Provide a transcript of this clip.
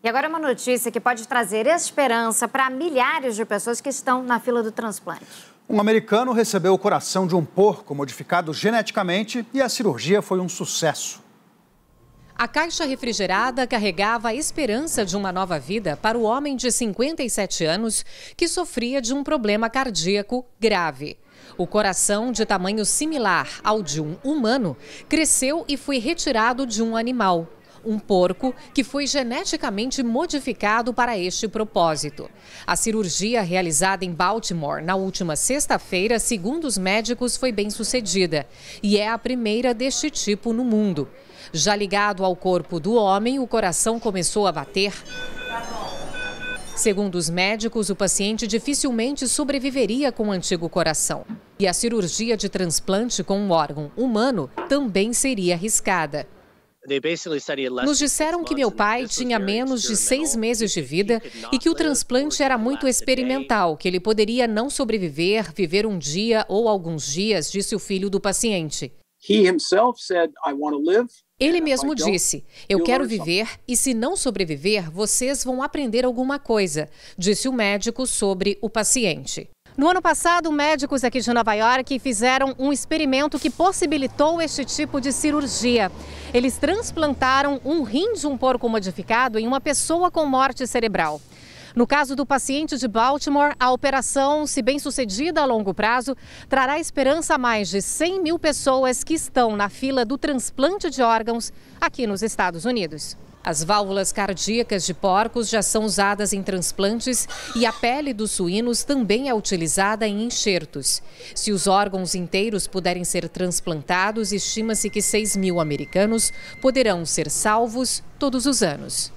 E agora uma notícia que pode trazer esperança para milhares de pessoas que estão na fila do transplante. Um americano recebeu o coração de um porco modificado geneticamente e a cirurgia foi um sucesso. A caixa refrigerada carregava a esperança de uma nova vida para o homem de 57 anos que sofria de um problema cardíaco grave. O coração, de tamanho similar ao de um humano, cresceu e foi retirado de um animal um porco que foi geneticamente modificado para este propósito. A cirurgia realizada em Baltimore na última sexta-feira, segundo os médicos, foi bem sucedida e é a primeira deste tipo no mundo. Já ligado ao corpo do homem, o coração começou a bater. Segundo os médicos, o paciente dificilmente sobreviveria com o antigo coração. E a cirurgia de transplante com um órgão humano também seria arriscada. Nos disseram que meu pai tinha menos de seis meses de vida e que o transplante era muito experimental, que ele poderia não sobreviver, viver um dia ou alguns dias, disse o filho do paciente. Ele mesmo disse: Eu quero viver e, se não sobreviver, vocês vão aprender alguma coisa, disse o médico sobre o paciente. No ano passado, médicos aqui de Nova York fizeram um experimento que possibilitou este tipo de cirurgia. Eles transplantaram um rim de um porco modificado em uma pessoa com morte cerebral. No caso do paciente de Baltimore, a operação, se bem sucedida a longo prazo, trará esperança a mais de 100 mil pessoas que estão na fila do transplante de órgãos aqui nos Estados Unidos. As válvulas cardíacas de porcos já são usadas em transplantes e a pele dos suínos também é utilizada em enxertos. Se os órgãos inteiros puderem ser transplantados, estima-se que 6 mil americanos poderão ser salvos todos os anos.